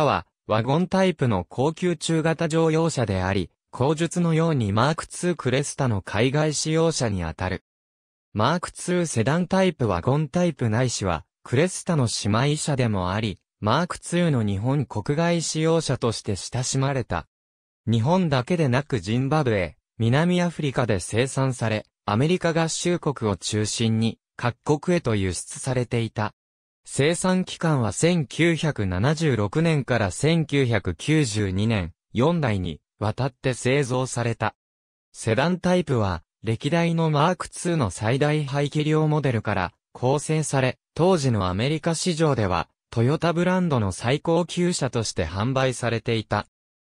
かは、ワゴンタイプの高級中型乗用車であり、後述のようにマーク2クレスタの海外使用車にあたる。マーク2セダンタイプワゴンタイプないしは、クレスタの姉妹車でもあり、マーク2の日本国外使用車として親しまれた。日本だけでなくジンバブエ、南アフリカで生産され、アメリカ合衆国を中心に各国へと輸出されていた。生産期間は1976年から1992年、4代にわたって製造された。セダンタイプは、歴代のマーク2の最大排気量モデルから構成され、当時のアメリカ市場では、トヨタブランドの最高級車として販売されていた。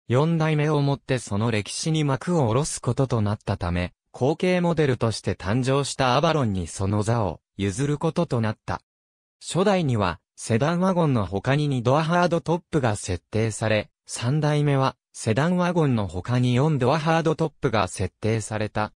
4代目をもってその歴史に幕を下ろすこととなったため、後継モデルとして誕生したアバロンにその座を譲ることとなった。初代には、セダンワゴンの他に2ドアハードトップが設定され、3代目は、セダンワゴンの他に4ドアハードトップが設定された。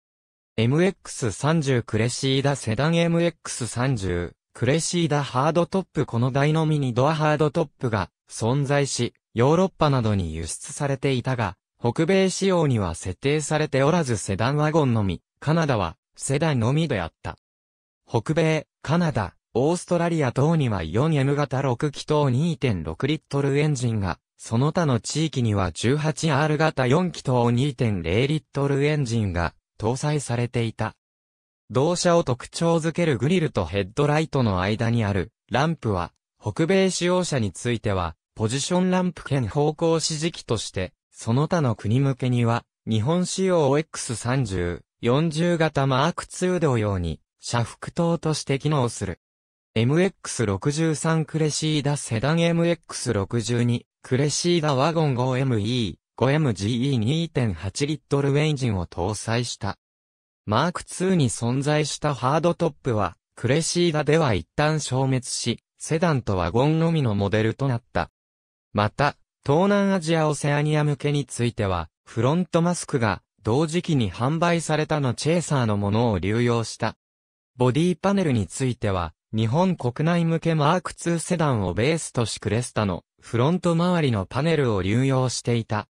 MX30 クレシーダセダン MX30 クレシーダハードトップこの台のみにドアハードトップが存在し、ヨーロッパなどに輸出されていたが、北米仕様には設定されておらずセダンワゴンのみ、カナダはセダンのみであった。北米、カナダ、オーストラリア等には 4M 型6気筒2.6リットルエンジンが、その他の地域には 18R 型4気筒2.0リットルエンジンが搭載されていた。同車を特徴づけるグリルとヘッドライトの間にあるランプは、北米使用者については、ポジションランプ兼方向指示器として、その他の国向けには、日本仕様 X30、40型マーク2同様に、車幅灯として機能する。MX63 クレシーダセダン MX62 クレシーダワゴン 5ME、5MGE2.8 リットルエンジンを搭載した。マーク2に存在したハードトップは、クレシーダでは一旦消滅し、セダンとワゴンのみのモデルとなった。また、東南アジアオセアニア向けについては、フロントマスクが同時期に販売されたのチェーサーのものを流用した。ボディパネルについては、日本国内向けマーク2セダンをベースとしクレスタのフロント周りのパネルを流用していた。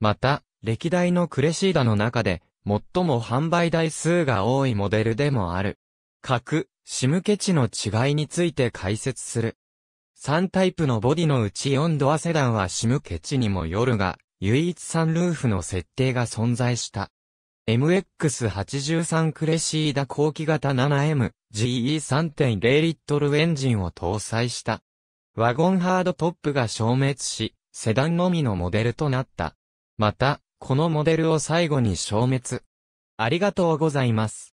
また、歴代のクレシーダの中で最も販売台数が多いモデルでもある。各、シムケチの違いについて解説する。3タイプのボディのうち4ドアセダンはシムケチにもよるが、唯一サンルーフの設定が存在した。MX83 クレシーダ後期型 7MGE3.0 リットルエンジンを搭載した。ワゴンハードトップが消滅し、セダンのみのモデルとなった。また、このモデルを最後に消滅。ありがとうございます。